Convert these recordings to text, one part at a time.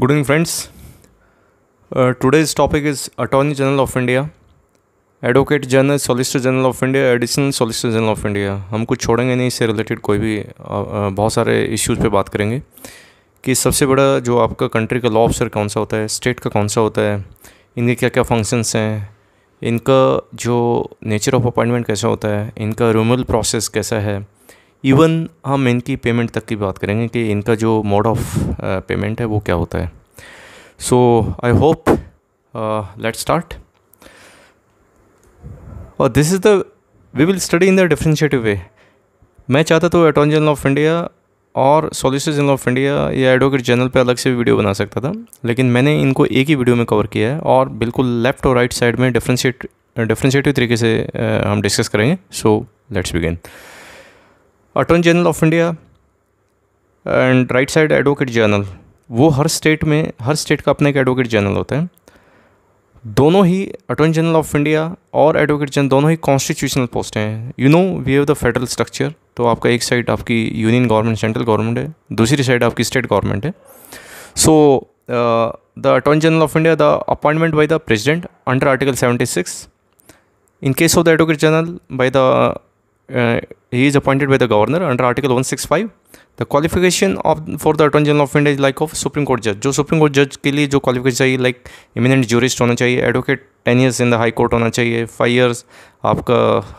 Good evening friends today's topic is attorney general of India advocate general solicitor general of India additional solicitor general of India हम कुछ छोड़ेंगे नहीं इससे related कोई भी बहुत सारे इश्यूज़ पे बात करेंगे कि सबसे बड़ा जो आपका कंट्री का लॉ ऑफिसर कौन सा होता है स्टेट का कौन सा होता है इनके क्या क्या फंक्शंस हैं इनका जो नेचर ऑफ अपॉइंटमेंट कैसा होता है इनका रिमूवल प्रोसेस कैसा है इवन हम इनकी पेमेंट तक की बात करेंगे कि इनका जो मोड ऑफ पेमेंट है वो क्या होता है so I hope let start और this is the we will study in the differentiative way मैं चाहता तो अटॉर्नी जनरल ऑफ इंडिया और सॉलिसिटर जनरल ऑफ इंडिया या एडवोकेट जनरल पे अलग से वीडियो बना सकता था लेकिन मैंने इनको एक ही वीडियो में कवर किया है और बिल्कुल लेफ्ट और राइट साइड में डिफ्रेंशिएट डिफ्रेंशिएटिव तरीके से uh, हम डिस्कस करेंगे so let's begin attorney general of India and right side advocate general वो हर स्टेट में हर स्टेट का अपना एक एडवोकेट जनरल होता है दोनों ही अटॉर्नी जनरल ऑफ इंडिया और एडवोकेट जनरल दोनों ही कॉन्स्टिट्यूशनल पोस्टें हैं you know we have the federal structure तो आपका एक साइड आपकी यूनियन गवर्नमेंट सेंट्रल गवर्नमेंट है दूसरी साइड आपकी स्टेट गवर्नमेंट है so the attorney general of India the appointment by the president under article seventy six in case of the advocate general by the uh, he is appointed by the governor under article 165 the qualification of for the attorney general of India is like of supreme court जज जो supreme court जज के लिए जो qualification चाहिए like imminent jurist होना चाहिए advocate ten years in the high court होना चाहिए फाइव ईयर्स आपका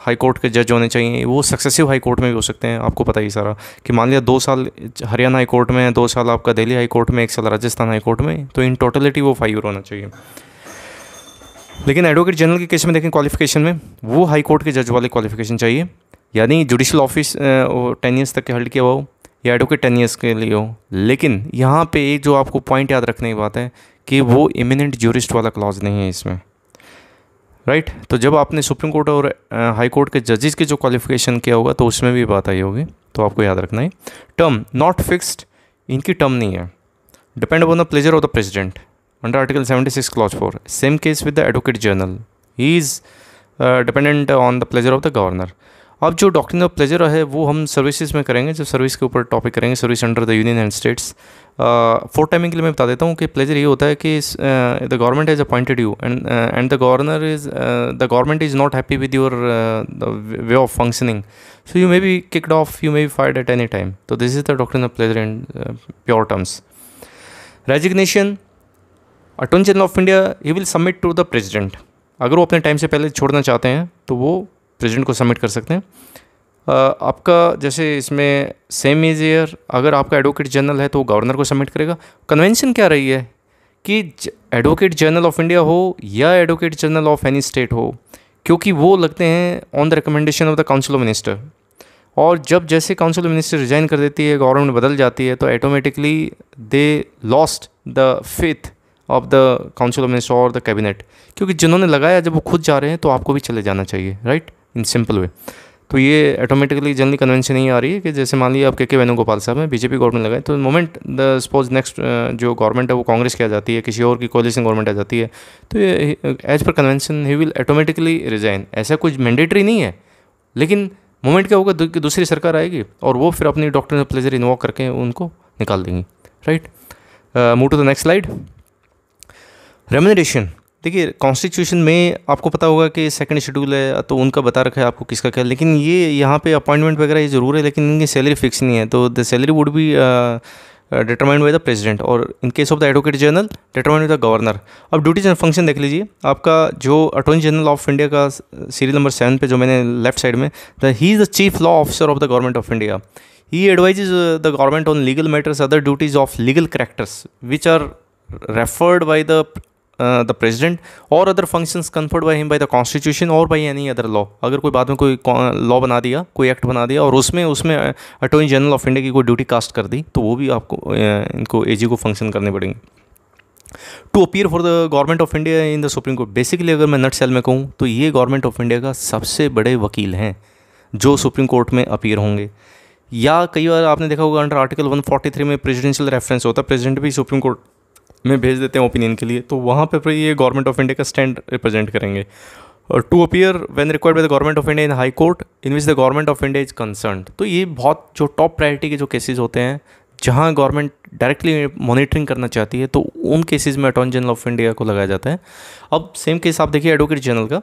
हाई कोर्ट के जज होने चाहिए वो सक्सेसिव हाई कोर्ट में भी हो सकते हैं आपको पता ही सारा कि मान लिया दो साल हरियाणा हाई कोर्ट में दो साल आपका दिल्ली हाई कोर्ट में एक साल राजस्थान हाई कोर्ट में तो इन टोटलिटी वो फाइव ईयर होना चाहिए लेकिन एडवोकेट जनरल के केस में देखें क्वालिफिकेशन में वो हाई कोर्ट के जज वाले क्वालिफिकेशन चाहिए यानी जुडिशल ऑफिस टेन ईयर्स तक के हल्ड किया हुआ हो या एडवोकेट टेन ईयर्स के लिए हो लेकिन यहाँ पे एक जो आपको पॉइंट याद रखने की बात है कि वो इमिनेंट ज्यूरिस्ट वाला क्लॉज नहीं है इसमें राइट तो जब आपने सुप्रीम कोर्ट और हाई कोर्ट के जजेस के जो क्वालिफिकेशन किया होगा तो उसमें भी बात आई होगी तो आपको याद रखना है टर्म नॉट फिक्स्ड इनकी टर्म नहीं है depend upon the pleasure of the president under article seventy six clause four same case with the advocate general he is dependent on the pleasure of the governor अब जो doctrine of pleasure है वो हम services में करेंगे जब service के ऊपर टॉपिक करेंगे service under the union and states for timing के लिए मैं बता देता हूँ कि प्लेजर ये होता है कि the government has appointed you and and the governor is the government is not happy with your way of functioning so you may be kicked off you may be fired at any time तो this is the doctrine of pleasure in pure terms resignation attorney general of India he will submit to the president अगर वो अपने time से पहले छोड़ना चाहते हैं तो वो प्रेजेंट को सबमिट कर सकते हैं आपका जैसे इसमें सेम इज ईयर अगर आपका एडवोकेट जनरल है तो गवर्नर को सबमिट करेगा कन्वेंशन क्या रही है कि एडवोकेट जनरल ऑफ इंडिया हो या advocate general of any state हो क्योंकि वो लगते हैं on the recommendation of the council of minister और जब जैसे काउंसिल ऑफ मिनिस्टर रिजाइन कर देती है गवर्नमेंट बदल जाती है तो automatically they lost the faith of the council of minister और द कैबिनेट क्योंकि जिन्होंने लगाया जब वो खुद जा रहे हैं तो आपको भी चले जाना चाहिए right right? In simple way तो ये ऑटोमेटिकली जनरली कन्वेंशन ही आ रही है कि जैसे मान लीजिए आप के के वेणुगोपाल साहब हैं बीजेपी गवर्नमेंट लगाए तो मोमेंट द सपोज नेक्स्ट जो गवर्नमेंट है वो कांग्रेस की आ जाती है किसी और की कोलिशन गवर्नमेंट आ जाती है तो ये as per convention he will automatically resign ऐसा कुछ मैंडेटरी नहीं है लेकिन मोमेंट क्या होगा कि दूसरी सरकार आएगी और वो फिर अपनी डॉक्टर प्लेजर इन्वॉक करके उनको निकाल देंगी right move to the next slide remuneration देखिए कॉन्स्टिट्यूशन में आपको पता होगा कि सेकंड शेड्यूल है तो उनका बता रखा है आपको किसका क्या लेकिन ये यहाँ पे अपॉइंटमेंट वगैरह ये ज़रूर है लेकिन इनकी सैलरी फिक्स नहीं है तो the salary would be determined by the president और in case of the advocate general determined by the governor अब ड्यूटीज एंड फंक्शन देख लीजिए आपका जो अटॉर्नी जनरल ऑफ इंडिया का सीरियल नंबर सेवन पे जो मैंने लेफ्ट साइड में the he is the chief law officer of the government of India he advises the government on legal matters other duties of legal characters which are referred by the the president और other function conferred by him by the constitution और by any other law अगर कोई बाद में कोई law बना दिया कोई एक्ट बना दिया और उसमें उसमें अटोर्नी जनरल ऑफ इंडिया की कोई ड्यूटी कास्ट कर दी तो वो भी आपको uh, इनको एजी को फंक्शन करने पड़ेंगे to appear for the government of India in the supreme court basically अगर मैं नट सेल में कहूँ तो ये गवर्नमेंट ऑफ इंडिया का सबसे बड़े वकील हैं जो सुप्रीम कोर्ट में अपीयर होंगे या कई बार आपने देखा होगा अंडर आर्टिकल 143 में प्रेसिडेंशियल रेफरेंस होता है प्रेजिडेंट भी सुप्रीम कोर्ट में भेज देते हैं ओपिनियन के लिए तो वहाँ पर ये गवर्नमेंट ऑफ इंडिया का स्टैंड रिप्रेजेंट करेंगे और to appear when required by the government of India in high court in which the government of India is concern तो ये बहुत जो टॉप प्रायोरिटी के जो केसेज होते हैं जहाँ गवर्नमेंट डायरेक्टली मॉनिटरिंग करना चाहती है तो उन केसेज में अटॉर्नी जनरल ऑफ इंडिया को लगाया जाता है अब सेम केस आप देखिए एडवोकेट जनरल का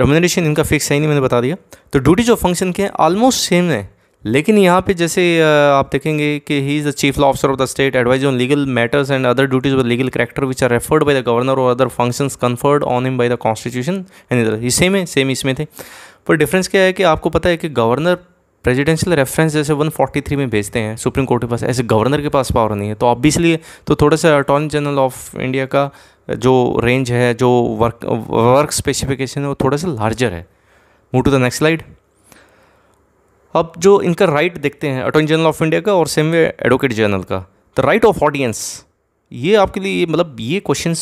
रेमोनेशन इनका फिक्स है ही नहीं मैंने बता दिया तो ड्यूटीज ऑफ फंक्शन के ऑलमोस्ट सेम है लेकिन यहाँ पे जैसे आप देखेंगे कि he is the chief law officer of the state advise on legal matters and other duties of legal character which are referred by the governor और other functions conferred on him by the constitution and इधर same है same इसमें थे पर difference क्या है कि आपको पता है कि गवर्नर प्रेजिडेंशियल रेफरेंस जैसे 143 में भेजते हैं सुप्रीम कोर्ट के पास ऐसे गवर्नर के पास पावर नहीं है तो ऑब्वियसली तो थोड़ा सा अटॉर्नी जनरल ऑफ इंडिया का जो रेंज है जो वर्क वर्क स्पेसिफिकेशन है वो थोड़ा सा लार्जर है मू टू द नेक्स्ट स्लाइड अब जो इनका राइट देखते हैं अटॉर्नी जनरल ऑफ इंडिया का और सेम वे एडवोकेट जनरल का द राइट ऑफ ऑडियंस ये आपके लिए मतलब ये क्वेश्चन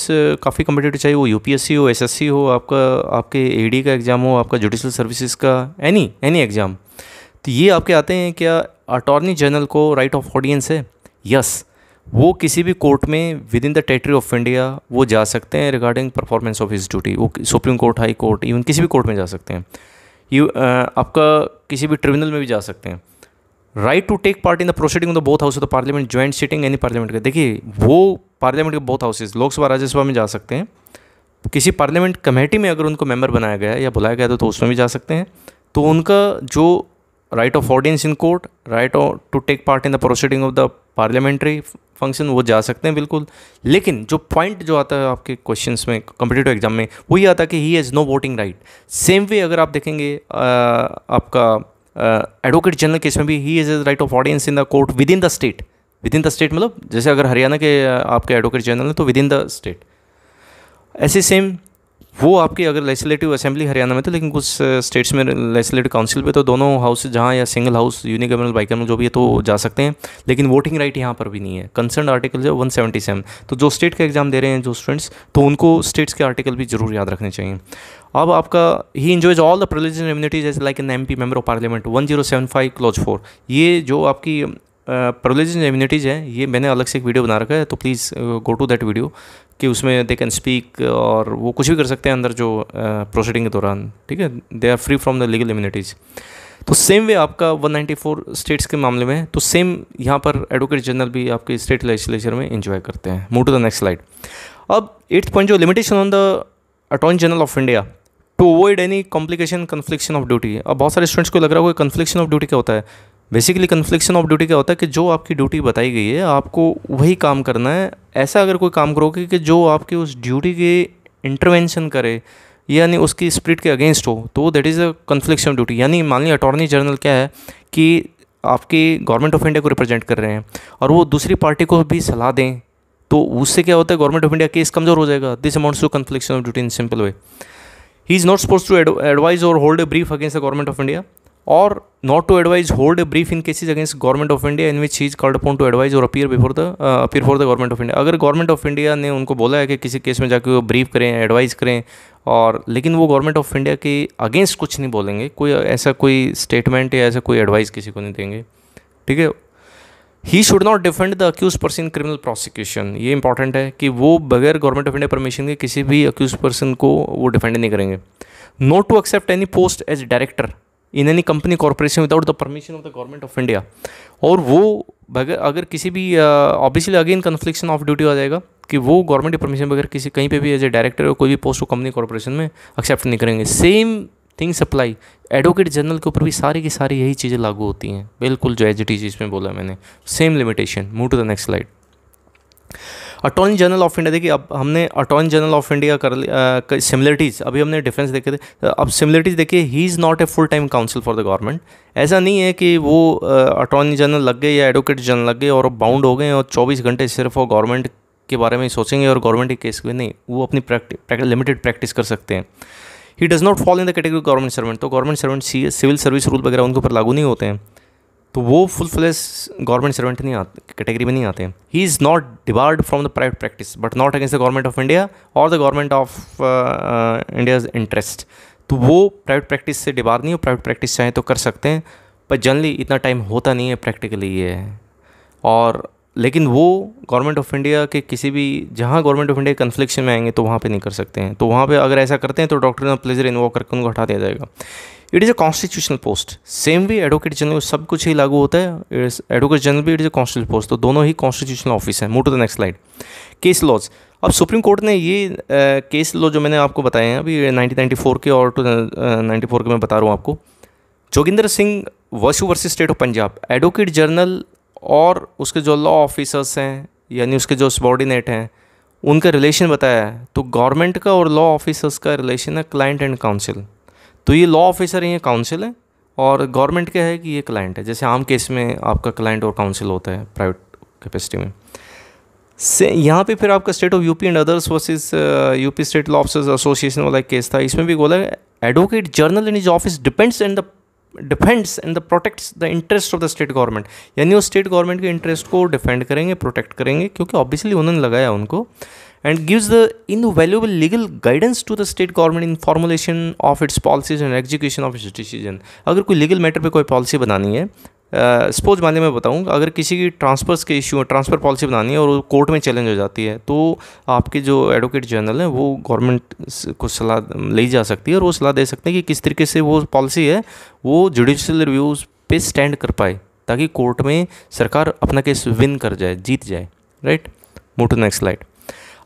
काफ़ी कम्पिटेटिव चाहिए वो यूपीएससी हो एसएससी हो आपका आपके ए का एग्ज़ाम हो आपका जुडिशल सर्विसेज का एनी एनी एग्ज़ाम तो ये आपके आते हैं क्या अटॉर्नी जनरल को राइट ऑफ ऑडियंस है यस वो किसी भी कोर्ट में within the territory of India वो जा सकते हैं regarding performance of his duty वो supreme court high court even किसी भी कोर्ट में जा सकते हैं यू uh, आपका किसी भी ट्रिब्यूनल में भी जा सकते हैं right to take part in the proceeding of the both house of the parliament joint sitting any parliament का देखिए वो पार्लियामेंट के बोथ हाउसेज लोकसभा राज्यसभा में जा सकते हैं किसी पार्लियामेंट कमेटी में अगर उनको मेंबर बनाया गया या बुलाया गया तो, तो उसमें भी जा सकते हैं तो उनका जो right of audience in court right to take part in the proceeding of the parliamentary function वो जा सकते हैं बिल्कुल लेकिन जो पॉइंट जो आता है आपके क्वेश्चन में कॉम्पिटेटिव एग्जाम में वो ये आता है कि he has no voting right same way अगर आप देखेंगे आ, आपका एडवोकेट जनरल केस में भी he is is right of audience in the court within the state within the state मतलब जैसे अगर हरियाणा के आपके एडवोकेट जनरल हैं तो विद इन द स्टेट ऐसे सेम वो आपकी अगर लेजिस्लेटिव असेंबली हरियाणा में तो लेकिन कुछ स्टेट्स में लेजिस्लेटिव काउंसिल पे तो दोनों हाउस जहाँ या सिंगल हाउस यूनिगमल में जो भी है तो जा सकते हैं लेकिन वोटिंग राइट यहाँ पर भी नहीं है कंसर्न आर्टिकल जो वन सेवेंटी सेवन तो जो स्टेट का एग्ज़ाम दे रहे हैं जो स्टूडेंट्स तो उनको स्टेट्स के आर्टिकल भी ज़रूर याद रखने चाहिए अब आपका he enjoys all the privilege immunities as like an M P member of parliament one zero seven five clause four ये जो आपकी प्रोलेज एंड इम्यूनिटीज़ है ये मैंने अलग से एक वीडियो बना रखा है तो please go to that video कि उसमें दे कैन स्पीक और वो कुछ भी कर सकते हैं अंदर जो प्रोसीडिंग के दौरान ठीक है they are free from the legal immunities तो सेम वे आपका 194 स्टेट्स के मामले में तो सेम यहाँ पर एडवोकेट जनरल भी आपके स्टेट लेजिस्लेचर में इन्जॉय करते हैं move to the next slide अब एट्थ पॉइंट जो limitation on the attorney general of India to avoid any complication confliction of duty अब बहुत सारे स्टूडेंट्स को लग रहा है कोई कन्फ्लिक्शन ऑफ ड्यूटी क्या होता है बेसिकली कन्फ्लिक्शन ऑफ ड्यूटी क्या होता है कि जो आपकी ड्यूटी बताई गई है आपको वही काम करना है ऐसा अगर कोई काम करोगे कि जो आपकी उस ड्यूटी के इंटरवेंशन करे यानी उसकी स्प्रिट के अगेंस्ट हो तो that is a confliction of duty यानी मान लीजिए अटॉर्नी जनरल क्या है कि आपकी गवर्नमेंट ऑफ इंडिया को रिप्रेजेंट कर रहे हैं और वो दूसरी पार्टी को भी सलाह दें तो उससे क्या होता है गवर्नमेंट ऑफ इंडिया केस कमज़ोर हो जाएगा this amounts to confliction of duty in simple way he is not suppose to advise और hold a brief against the government of India और not to advise hold a brief in cases against government of India in which he called upon to advise और appear before the appear for the government of India अगर government of India ने उनको बोला है कि किसी case में जाके वो ब्रीफ करें एडवाइस करें और लेकिन वो गवर्नमेंट ऑफ इंडिया के अगेंस्ट कुछ नहीं बोलेंगे कोई ऐसा कोई स्टेटमेंट या ऐसा कोई एडवाइस किसी को नहीं देंगे ठीक है he should not defend the accuse person criminal prosecution ये इंपॉर्टेंट है कि वो बगैर गवर्नमेंट ऑफ इंडिया परमिशन के किसी भी अक्यूज पर्सन को वो डिफेंड नहीं करेंगे not to accept any post as director in any company corporation without the permission of the government of India और वो अगर किसी भी obviously again confliction of duty आ जाएगा कि वो गवर्नमेंट की परमिशन बगैर किसी कहीं पे भी एज ए डायरेक्टर या कोई भी पोस्ट हो कंपनी कॉरपोरेशन में एक्सेप्ट नहीं करेंगे same thing supply advocate general के ऊपर भी सारी की सारी यही चीज़ें लागू होती हैं बिल्कुल जो एज इट इज इसमें बोला मैंने same limitation move to the next slide attorney general of India देखिए अब हमने अटॉर्नी जनरल ऑफ इंडिया कर सिमिलरिटीज़ अभी हमने डिफरेंस देखे थे अब सिमिलरिटीज़ देखिए he is not a full time counsel for the government ऐसा नहीं है कि वो अटॉर्नी जनरल लग गए या एडवोकेट जनरल लग गए और बाउंड हो गए और चौबीस घंटे सिर्फ वो गवर्नमेंट के बारे में सोचेंगे और गवर्नमेंट के केस में नहीं वो अपनी प्रैक्टिस लिमिटेड प्रैक्टिस कर सकते हैं he does not fall in the category government servant तो government servant civil service rule वगैरह उनके ऊपर लागू नहीं होते हैं तो वो फुल फ्लेस गवर्नमेंट सर्वेंट नहीं आते कैटेगरी में नहीं आते हैं he is not debarred from the private practice but not against the government of India और the government of India's interest तो वो प्राइवेट प्रैक्टिस से डिबार नहीं और प्राइवेट प्रैक्टिस चाहें तो कर सकते हैं पर जनरली इतना टाइम होता नहीं है प्रैक्टिकली ये और लेकिन वो गवर्नमेंट ऑफ इंडिया के किसी भी जहाँ गवर्नमेंट ऑफ इंडिया कन्फ्लिक्शन में आएंगे तो वहाँ पर नहीं कर सकते हैं तो वहाँ पर अगर ऐसा करते हैं तो डॉक्टर ने प्लेजर इन्वॉल्व करके उनको हटा दिया जाएगा it is a constitutional post same भी एडवोकेट जनरल सब कुछ ही लागू होता है एडवोकेट जनरल भी it is a constitutional post तो दोनों ही कॉन्स्टिट्यूशनल ऑफिस है move to the next slide case laws अब सुप्रीम कोर्ट ने ये केस लॉ जो मैंने आपको बताए हैं अभी 1994 के और टू नाइन्टी फोर के मैं बता रहा हूँ आपको Joginder Singh Vasu versus state of Punjab advocate general और उसके जो लॉ ऑफिसर्स हैं यानी उसके जो सबॉर्डिनेट हैं उनका रिलेशन बताया है तो गवर्नमेंट का और लॉ ऑफिसर्स का रिलेशन है क्लाइंट एंड काउंसिल तो ये लॉ ऑफिसर हैं ये काउंसिल हैं और गवर्नमेंट क्या है कि ये क्लाइंट है जैसे आम केस में आपका क्लाइंट और काउंसिल होता है प्राइवेट कैपेसिटी में से यहाँ पे फिर आपका state of UP and others versus UP state law officers association वाला एक केस था इसमें भी बोला advocate general in his office depends and the defends and the protects the interest of the state government यानी वो स्टेट गवर्नमेंट के interest को डिफेंड करेंगे प्रोटेक्ट करेंगे क्योंकि ऑब्वियसली उन्होंने लगाया उनको and gives the invaluable legal guidance to the state government in formulation of its policies and execution of its decision अगर कोई legal matter पे कोई policy बनानी है सपोज मान लिया मैं बताऊँ अगर किसी की ट्रांसफर्स के इशू ट्रांसफ़र पॉलिसी बनानी है और कोर्ट में चैलेंज हो जाती है तो आपके जो एडवोकेट जनरल हैं वो गवर्नमेंट को सलाह ली जा सकती है और वो सलाह दे सकते हैं कि किस तरीके से वो पॉलिसी है वो जुडिशल रिव्यूज़ पे स्टैंड कर पाए ताकि कोर्ट में सरकार अपना केस विन कर जाए जीत जाए राइट मोटू नेक्स्ट स्लाइड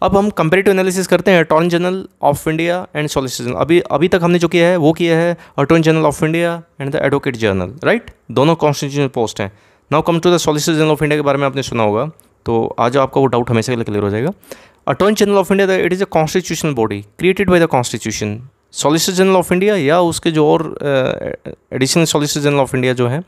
अब हम कंपेरेटिव एनालिसिस करते हैं attorney general of India and solicitor general अभी अभी तक हमने जो किया है वो किया है attorney general of India and the advocate general right दोनों कॉन्स्टिट्यूशनल पोस्ट हैं now come to the solicitor general of India के बारे में आपने सुना होगा तो आज आपका वो डाउट हमेशा के लिए क्लियर हो जाएगा attorney general of India it is a constitutional body created by the constitution solicitor general of India या उसके जो और additional solicitor general of India जो है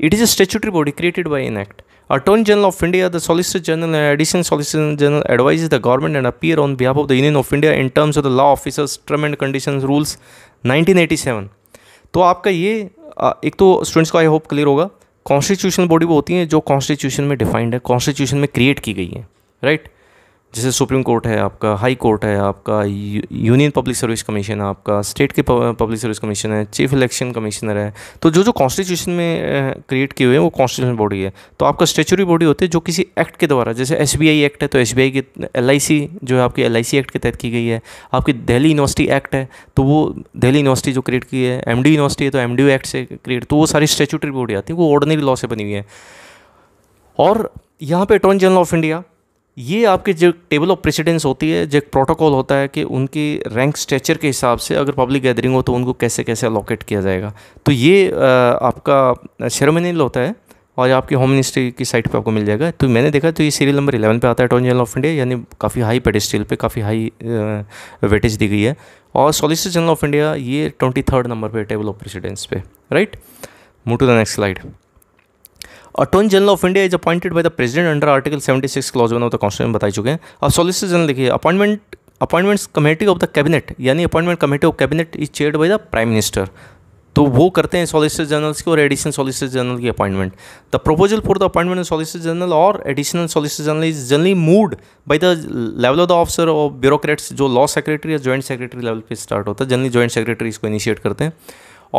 it is a statutory body created by an act Attorney General of India, the Solicitor General and Additional Solicitor General advises the government and appear on behalf of the Union of India in terms of the law officers term and condition rules 1987 तो आपका ये एक तो students को I hope clear होगा constitutional body वो होती हैं जो कॉन्स्टिट्यूशन में डिफाइंड है कॉन्स्टिट्यूशन में क्रिएट की गई है राइट right? जैसे सुप्रीम कोर्ट है आपका हाई कोर्ट है आपका यूनियन पब्लिक सर्विस कमीशन है आपका स्टेट के पब्लिक सर्विस कमीशन है चीफ इलेक्शन कमिश्नर है तो जो जो कॉन्स्टिट्यूशन में क्रिएट किए हुए हैं वो कॉन्स्टिट्यूशन बॉडी है तो आपका स्टेचुरी बॉडी होती है जो किसी एक्ट के द्वारा जैसे एस एक्ट है तो एस के एल जो है आपकी एल एक्ट के तहत की गई है आपकी दिल्ली यूनिवर्सिटी एक्ट है तो वो दिल्ली यूनिवर्सिटी जो क्रिएट की है एम यूनिवर्सिटी है तो एम एक्ट से क्रिएट तो वो सारी स्टेचुटरी बॉडी आती है वो ऑर्डनरी लॉ से बनी हुई है और यहाँ पे अटॉर्नी जनरल ऑफ इंडिया ये आपके जो टेबल ऑफ प्रेसिडेंस होती है जो एक प्रोटोकॉल होता है कि उनकी रैंक स्ट्रेचर के हिसाब से अगर पब्लिक गैदरिंग हो तो उनको कैसे कैसे अलोकेट किया जाएगा तो ये आपका सेरेमोनियल होता है और आपकी होम मिनिस्ट्री की साइट पे आपको मिल जाएगा तो मैंने देखा तो ये सीरियल नंबर इलेवन पे आता है अटॉर्नी जनरल ऑफ इंडिया यानी काफ़ी हाई पेडिस्टिल पे काफ़ी हाई वेटेज दी गई है और सॉलिसिटर जनरल ऑफ इंडिया ये ट्वेंटी थर्ड नंबर पे टेबल ऑफ प्रेसिडेंस पे right move to the next slide attorney general of India is appointed by the president under article 76 clause one of the constitution बताई चुके हैं अब solicitor general देखिए appointment appointments committee of the cabinet यानी appointment committee of cabinet is chaired by the prime minister तो वो करते हैं सॉलिसिटर जनरल्स की और एडिशनल सॉलिसिटर जनरल की appointment the proposal for the appointment of solicitor general और additional solicitor general is generally mooted by the level of the officer और bureaucrats जो लॉ सेक्रेटरी या जॉइंट सेक्रेटरी लेवल पे start होता है generally joint secretary इसको initiate करते हैं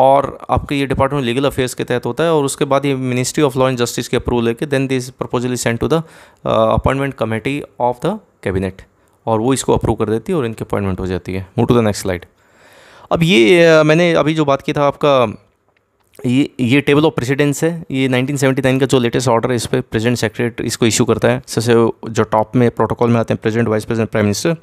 और आपके ये डिपार्टमेंट लीगल अफेयर्स के तहत होता है और उसके बाद ये ministry of law and justice के अप्रूव लेके then this proposal is send to the appointment committee of the cabinet और वो इसको अप्रूव कर देती है और इनकी अपॉइंटमेंट हो जाती है move to the next slide अब ये uh, मैंने अभी जो बात की था आपका ये ये टेबल ऑफ प्रेसिडेंस है ये 1979 का जो लेटेस्ट ऑर्डर है इस पर प्रेजेंट सेक्रेटरी इसको इशू करता है सबसे जो टॉप में प्रोटोकॉल में आते हैं president vice president prime minister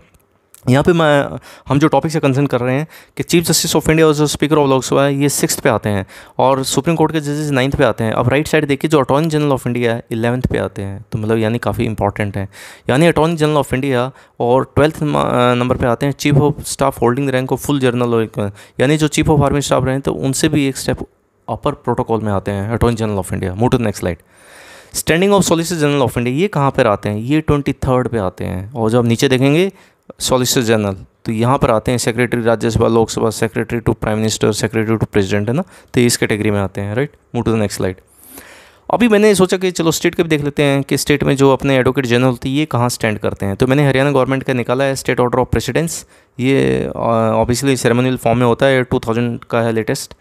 यहाँ पे मैं हम जो टॉपिक से कंसर्न कर रहे हैं कि चीफ जस्टिस ऑफ इंडिया और जो स्पीकर ऑफ लोकसभा है ये सिक्स पे आते हैं और सुप्रीम कोर्ट के जजेस नाइन्थ पे आते हैं अब राइट साइड देखिए जो अटॉर्नी जनरल ऑफ इंडिया है इलेवंथ पे आते हैं तो मतलब यानी काफ़ी इंपॉर्टेंट है यानी अटॉर्नी जनरल ऑफ इंडिया और ट्वेल्थ नंबर पर आते हैं chief of staff holding rank of full general यानी जो चीफ ऑफ आर्मी स्टाफ रहे हैं तो उनसे भी एक स्टेप अपर प्रोटोकॉल में आते हैं attorney general of India move to next slide standing of solicitor general of India ये कहाँ पर आते हैं ये ट्वेंटी थर्ड पर आते हैं और जब नीचे देखेंगे सॉलिसिटर जनरल तो यहाँ पर आते हैं secretary Rajya Sabha Lok Sabha secretary to prime minister secretary to president है ना तो इस कैटेगरी में आते हैं right move to the next slide अभी मैंने सोचा कि चलो स्टेट के भी देख लेते हैं कि स्टेट में जो अपने एडवोकेट जनरल थे ये कहाँ स्टैंड करते हैं तो मैंने हरियाणा गवर्नमेंट का निकाला है स्टेट ऑर्डर ऑफ प्रेसिडेंस ये ऑब्वियसली सेरेमोनियल फॉर्म में होता है टू थाउजेंड का है लेटेस्ट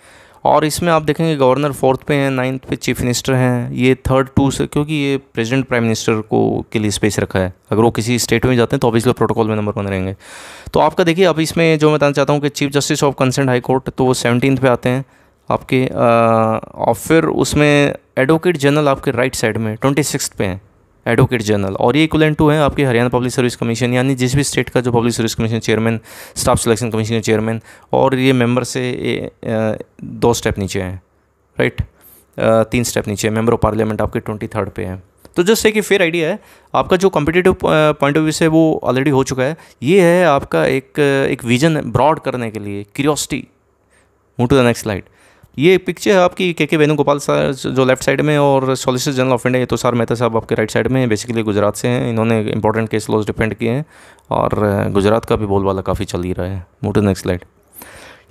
और इसमें आप देखेंगे गवर्नर फोर्थ पे हैं नाइन्थ पे चीफ मिनिस्टर हैं ये थर्ड टू से क्योंकि ये प्रेसिडेंट प्राइम मिनिस्टर को के लिए स्पेस रखा है अगर वो किसी स्टेट में जाते हैं तो ऑब्वियसली प्रोटोकॉल में नंबर वन रहेंगे तो आपका देखिए अब इसमें जो मैं बताना चाहता हूँ कि chief justice of concerned high court तो वो सेवनटीन पे आते हैं आपके आ, और फिर उसमें एडवोकेट जनरल आपके राइट साइड में ट्वेंटी सिक्स पे हैं एडवोकेट जनरल और ये इक्वलेंट टू है आपके हरियाणा पब्लिक सर्विस कमीशन यानी जिस भी स्टेट का जो public service commission chairman staff selection commission के चेयरमैन और ये मेंबर से दो स्टेप नीचे हैं राइट तीन स्टेप नीचे मेंबर ऑफ पार्लियामेंट आपके ट्वेंटी थर्ड पे है तो जस्ट एक फेयर आइडिया है आपका जो कॉम्पिटेटिव पॉइंट ऑफ व्यू से वो ऑलरेडी हो चुका है ये है आपका एक एक विजन ब्रॉड करने के लिए curiosity move to the next slide ये पिक्चर है आपकी के के वेणुगोपाल सर जो लेफ्ट साइड में और सॉलिसिटर जनरल ऑफ इंडिया तो सर मेहता साहब आपके राइट साइड में बेसिकली गुजरात से हैं इन्होंने इंपॉर्टेंट केस लॉज डिफेंड किए हैं और गुजरात का भी बोलबाला काफ़ी चल ही रहा है मोटर नेक्स्ट स्लाइड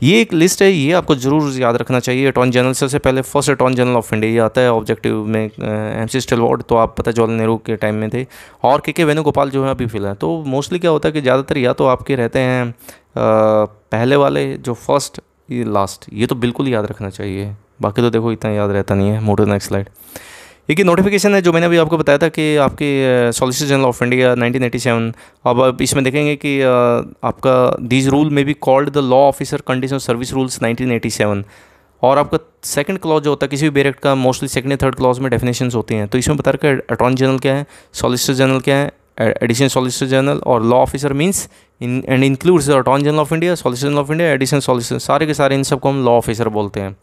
ये एक लिस्ट है ये आपको ज़रूर याद रखना चाहिए अटॉर्नी जनरल सबसे पहले first attorney general of India ये आता है ऑब्जेक्टिव में एम सी वार्ड तो आप पता जवाहरलाल नेहरू के टाइम में थे और के के वेणुगोपाल जो है अभी फिलहाल तो मोस्टली क्या होता है कि ज़्यादातर या तो आपके रहते हैं आ, पहले वाले जो फर्स्ट ये लास्ट ये तो बिल्कुल याद रखना चाहिए बाकी तो देखो इतना याद रहता नहीं है मोटर नेक्स्ट स्लाइड ये नोटिफिकेशन है जो मैंने अभी आपको बताया था कि आपके सॉलिसिटर जनरल ऑफ इंडिया 1987 अब आप इसमें देखेंगे कि आपका दीज रूल में be called the law officer condition of service rules 1987 और आपका सेकंड क्लॉज जो होता है किसी भी बेरेक्ट का मोस्टली सेकंड या थर्ड क्लॉज में डेफिनेशन होती हैं तो इसमें बता रखा है अटॉर्नी जनरल क्या है सॉलिसिटर जनरल क्या है एडिशनल सॉलिसिटर जनरल और law officer means in and includes the attorney general of India solicitor general of India additional solicitor सारे के सारे इन सबको हम लॉ ऑफिसर बोलते हैं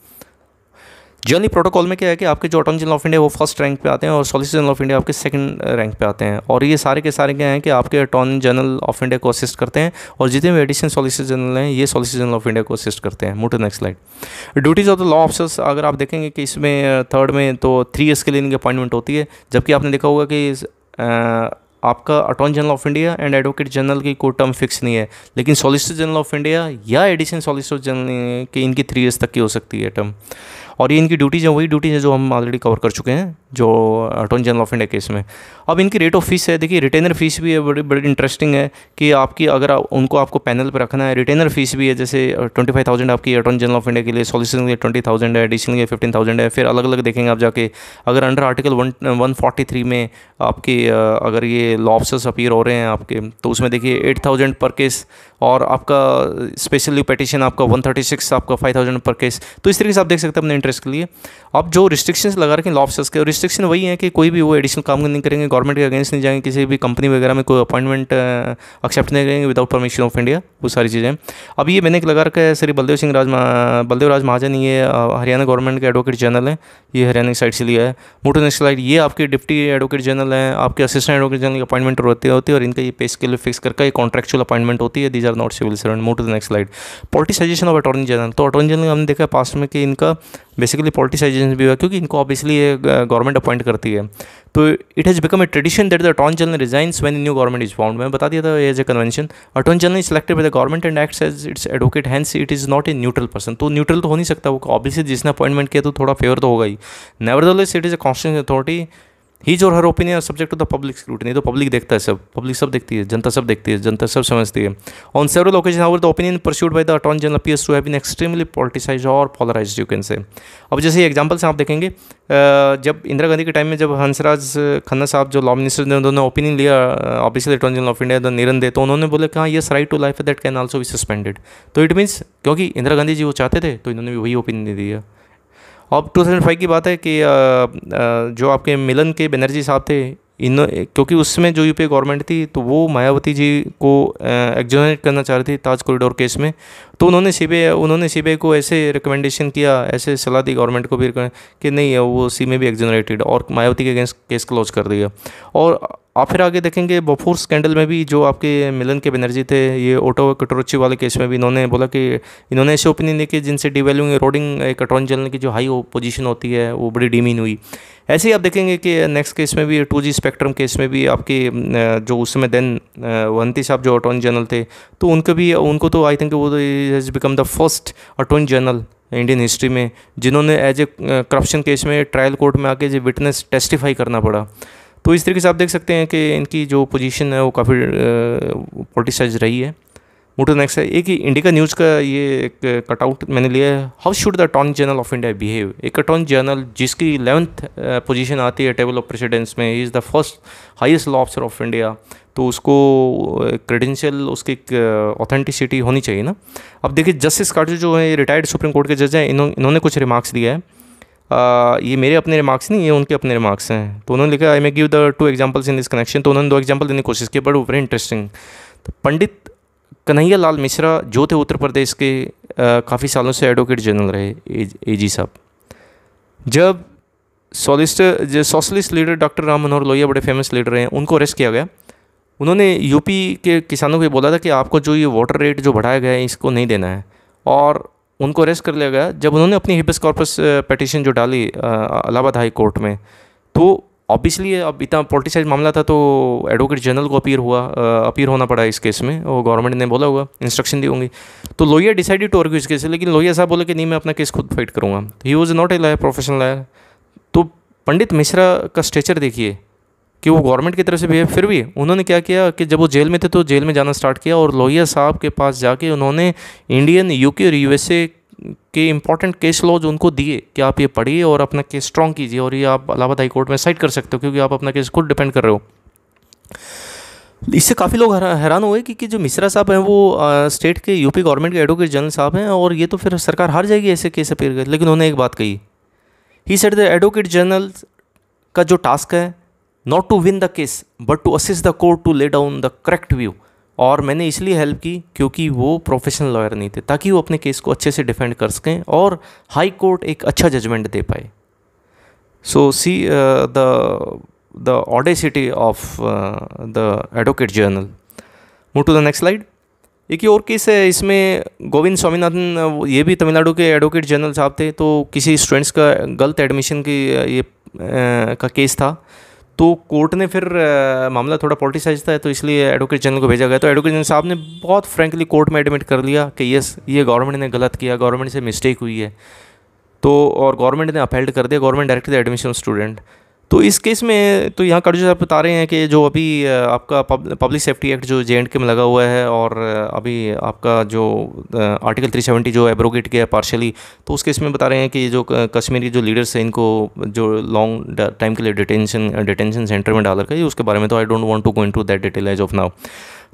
जनरली प्रोटोकॉल में क्या है कि आपके जो अटॉर्न जनरल ऑफ इंडिया वो फर्स्ट रैंक पे आते हैं और सॉलिसिटर जनरल ऑफ इंडिया आपके सेकंड रैंक पे आते हैं और ये सारे के सारे क्या हैं कि आपके अटॉर्नी जनरल ऑफ इंडिया को असिस्ट करते हैं और जितने भी एडिशनल सॉलिसिटर जनरल हैं ये सॉलिसिटर जनरल ऑफ इंडिया को असिस्ट करते हैं move to next slide duties of the law officers अगर आप देखेंगे कि इसमें थर्ड में तो थ्री ईयर्स के लिए इनकी अपॉइंटमेंट होती है जबकि आपने देखा होगा कि आपका attorney general of India and advocate general की कोई टर्म फिक्स नहीं है लेकिन सॉलिसिटर जनरल ऑफ इंडिया या एडिशन सॉलिसिटर जनरल की इनकी थ्री ईयर्स तक की हो सकती है टर्म और ये इनकी ड्यूटीज़ हैं वही ड्यूटीज़ हैं जो हम ऑलरेडी कवर कर चुके हैं जो attorney general of India case में अब इनकी रेट ऑफ फीस है देखिए रिटेनर फीस भी है बड़ी बड़ी इंटरेस्टिंग है कि आपकी अगर आ, उनको आपको पैनल पर रखना है रिटेनर फीस भी है जैसे ट्वेंटी फाइव थाउजेंड आपकी अटॉर्नी जनरल ऑफ इंडिया के लिए सॉलिसिटर के लिए ट्वेंटी थाउजेंड है एडिशनल के फिफ्टीन थाउजेंड है फिर अलग अलग देखेंगे आप जाके अगर under article one one forty three में आपके uh, अगर ये लॉब्सर्स अपीयर हो रहे हैं आपके तो उसमें देखिए एट थाउजेंड पर केस और आपका स्पेशली पटिशन आपका वन थर्टी सिक्स आपका फाइव थाउजेंड पर केस तो इस तरीके से आप देख सकते हैं अपने इंटरेस्ट के लिए अब जो रिस्ट्रिक्शन लगा रखें लॉ के रिस्ट्रिक्शन वही है कि कोई भी वो एडिशनल काम नहीं करेंगे गवर्नमेंट के अगेंस्ट नहीं जाएंगे किसी भी कंपनी वगैरह में कोई अपॉइंटमेंट एक्सेप्ट नहीं करेंगे विदाउट परमिशन ऑफ इंडिया वो सारी चीज़ें अब ये मैंने एक लगा रखा है श्री बलदेव सिंह राज बलदेव राज महाजन ये हरियाणा गवर्नमेंट के एडवोकेट जनरल हैं ये हरियाणा की साइड से लिया है मोटो नेशनल ये आपके डिप्टी एडवोकेट जनरल हैं आपके असिस्टेंट एडवोकेट जनरल की अपॉइंटमेंट होती है और इनका ये पे स्केल फिक्स करके ये कॉन्ट्रेक्चुअल अपॉइंटमेंट होती है these are not civil servant move to next slide politicisation of attorney general तो अटॉर्नी जनरल हमने देखा पास्ट में कि इनका बेसिकली पॉलिटिसाइजेशन भी हुआ क्योंकि इनको ऑब्वियसली गवर्नमेंट अपॉइंट करती है तो it has become a tradition that the attorney general resigns when new government is found मैं बता दिया था as a convention attorney general is selected by the government and acts as its advocate hence it is not a neutral person तो neutral तो हो नहीं सकता वो ऑब्वियसली जिसने अपॉइंटमेंट किया तो थोड़ा फेवर तो होगा ही never it is a constitution authority his और her opinion subject to the public scrutiny तो पब्लिक देखता है सब पब्लिक सब देखती है जनता सब देखती है जनता सब समझती है on several occasion however the opinion pursued by the attorney general as to have been extremely politicise और पॉलराइज यू कैन से अब जैसे एग्जाम्पल से आप देखेंगे जब इंदिरा गांधी के टाइम में जब हंसराज खन्ना साहब जो लॉ मिनिस्टर थे उन्होंने ओपिनियन लिया official attorney general of India the Niren De तो उन्होंने बोले कहाँ yes right to life that can also भी सस्पेंडेड तो इट मीन्स क्योंकि इंदिरा गांधी जी वो चाहते थे तो इन्होंने भी वही ओपिनियन दिया थाउजेंड फाइव की बात है कि जो आपके मिलन के बनर्जी साहब थे इन क्योंकि उसमें जो पी गवर्नमेंट थी तो वो मायावती जी को एग्जोनेट करना चाह रही थी ताज कॉरिडोर केस में तो उन्होंने आई उन्होंने आई को ऐसे रिकमेंडेशन किया ऐसे सलाह दी गवर्नमेंट को भी कि नहीं वो सी में भी एग्जोनरेटेड और मायावती के अगेंस्ट केस क्लोज कर दिया और आप फिर आगे देखेंगे बफोर स्कैंडल में भी जो आपके मिलन के बनर्जी थे ये ऑटो कटोरची वाले केस में भी इन्होंने बोला कि इन्होंने ऐसे ओपिनियन दी कि जिनसे डिवेल्यूइंग रोडिंग एक अटॉर्नी जनरल की जो हाई पोजीशन होती है वो बड़ी डीमीन हुई ऐसे ही आप देखेंगे कि नेक्स्ट केस में भी टू जी स्पेक्ट्रम केस में भी आपके जो उस समय देन वंती साहब जो अटॉर्नी जनरल थे तो उनको भी उनको तो आई थिंक वो has become the first attorney general Indian history में जिन्होंने एज ए करप्शन केस में ट्रायल कोर्ट में आके जो विटनेस टेस्टिफाई करना पड़ा तो इस तरीके से आप देख सकते हैं कि इनकी जो पोजीशन है वो काफ़ी पोलिटिसाइज रही है मोटो तो नेक्स्ट है एक ही इंडिका न्यूज़ का ये एक कटआउट मैंने लिया है how should the attorney general of India behave एक अटॉर्नी जनरल जिसकी इलेवंथ पोजीशन आती है टेबल ऑफ प्रेसिडेंस में is the first highest law officer of India तो उसको क्रेडेंशियल उसकी ऑथेंटिसिटी होनी चाहिए ना अब देखिए जस्टिस कार्टर जो है रिटायर्ड सुप्रीम कोर्ट के जज हैं इन्हों, इन्होंने कुछ रिमार्क्स दिया है ये मेरे अपने रिमार्क्स नहीं ये उनके अपने रिमार्क्स हैं तो उन्होंने लिखा I may give the two examples in this connection तो उन्होंने दो एग्जाम्पल देने की कोशिश की बट वेरी इंटरेस्टिंग तो पंडित कन्हैया लाल मिश्रा जो थे उत्तर प्रदेश के काफ़ी सालों से एडवोकेट जनरल रहे ए जी साहब जब सोलिस्ट जो socialist leader doctor Ram Manohar Lohia बड़े फेमस लीडर हैं उनको अरेस्ट किया गया उन्होंने यूपी के किसानों को बोला था कि आपको जो ये वाटर रेट जो बढ़ाया गया है इसको नहीं देना है और उनको अरेस्ट कर लिया गया जब उन्होंने अपनी हिबस कॉर्पस पटिशन जो डाली अलाहाबाद हाई कोर्ट में तो ऑब्वियसली अब इतना पॉलिटिसाइज मामला था तो एडवोकेट जनरल को अपीयर हुआ अपीयर होना पड़ा इस केस में और गवर्नमेंट ने बोला होगा इंस्ट्रक्शन दी होंगी तो लोहिया डिसाइडेड टू आर्ग्यू इस केस लेकिन लोहिया साहब बोले कि नहीं मैं अपना केस खुद फाइट करूँगा he was not a lawyer professional lawyer तो पंडित मिश्रा का स्ट्रेचर देखिए कि वो गवर्नमेंट की तरफ से भी है फिर भी उन्होंने क्या किया कि जब वो जेल में थे तो जेल में जाना स्टार्ट किया और लोहिया साहब के पास जाके उन्होंने इंडियन यूके और यूएसए के इंपॉर्टेंट केस लॉज उनको दिए कि आप ये पढ़िए और अपना केस स्ट्रॉन्ग कीजिए और ये आप इलाहाबाद हाई कोर्ट में साइड कर सकते हो क्योंकि आप अपना केस खुद डिपेंड कर रहे हो इससे काफ़ी लोग हैरान हुए कि, कि जो मिश्रा साहब हैं वो आ, स्टेट के यूपी गवर्नमेंट के एडवोकेट जनरल साहब हैं और ये तो फिर सरकार हार जाएगी ऐसे केस अपील कर लेकिन उन्होंने एक बात कही he said the advocate general का जो टास्क है not to win the case but to assist the court to lay down the correct view और मैंने इसलिए हेल्प की क्योंकि वो प्रोफेशनल लॉयर नहीं थे ताकि वो अपने केस को अच्छे से डिफेंड कर सकें और हाई कोर्ट एक अच्छा जजमेंट दे पाए so see the the audacity of the advocate general move to the next slide एक ही और केस है इसमें गोविंद स्वामीनाथन ये भी तमिलनाडु के एडवोकेट जनरल साहब थे तो किसी स्टूडेंट्स का गलत एडमिशन की ये आ, uh, का केस था तो कोर्ट ने फिर आ, मामला थोड़ा पॉलिटिसाइज था तो इसलिए एडवोकेट जनरल को भेजा गया तो एडवोकेट जनरल साहब ने बहुत फ्रेंकली कोर्ट में एडमिट कर लिया कि यस ये गवर्नमेंट ने गलत किया गवर्नमेंट से मिस्टेक हुई है तो और गवर्नमेंट ने अपेल्ड कर दिया गवर्नमेंट डायरेक्ट एडमिशन स्टूडेंट तो इस केस में तो यहाँ कर्ज साहब बता रहे हैं कि जो अभी आपका पब्लिक सेफ्टी एक्ट जो जे के में लगा हुआ है और अभी आपका जो आर्टिकल 370 जो एब्रोगेट किया है पार्शली तो उस केस में बता रहे हैं कि जो कश्मीरी जो लीडर्स हैं इनको जो लॉन्ग टाइम के लिए डिटेंशन डिटेंशन सेंटर में डाल रखा है उसके बारे में तो I don't want to go in to that detail as of now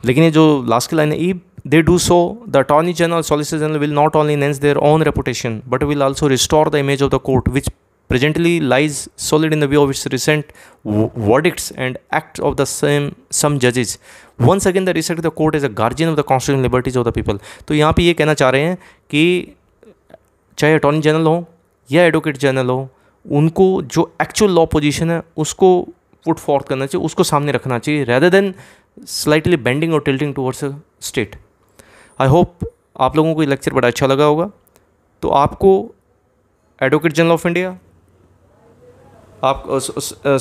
लेकिन ये जो लास्ट की लाइन है if they do so the attorney general solicitor general will not only enhance their own reputation but will also restore the image of the court which presently lies solid in the view of its recent w- verdicts and acts of the same some judges once again the reset of the court is a guardian of the constitutional liberties of the people तो यहाँ पे ये कहना चाह रहे हैं कि चाहे अटॉर्नी जनरल हो या एडवोकेट जनरल हो उनको जो एक्चुअल लॉ पोजीशन है उसको पुट फॉर्थ करना चाहिए उसको सामने रखना चाहिए रैदर देन स्लाइटली बेंडिंग और tilting towards state I hope आप लोगों को ये लेक्चर बड़ा अच्छा लगा होगा तो आपको एडवोकेट जनरल ऑफ इंडिया आप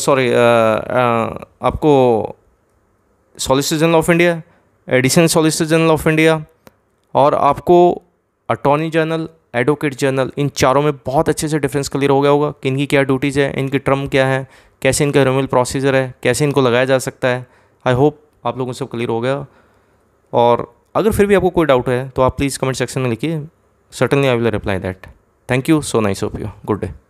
सॉरी आपको solicitor general of India additional solicitor general of India और आपको अटॉर्नी जनरल एडवोकेट जनरल इन चारों में बहुत अच्छे से डिफरेंस क्लियर हो गया होगा कि इनकी क्या ड्यूटीज़ है इनकी टर्म क्या है कैसे इनका रिमूवल प्रोसीजर है कैसे इनको लगाया जा सकता है आई होप आप लोगों से क्लियर हो गया और अगर फिर भी आपको कोई डाउट है तो आप प्लीज़ कमेंट सेक्शन में लिखिए certainly I will reply that thank you so nice of you good day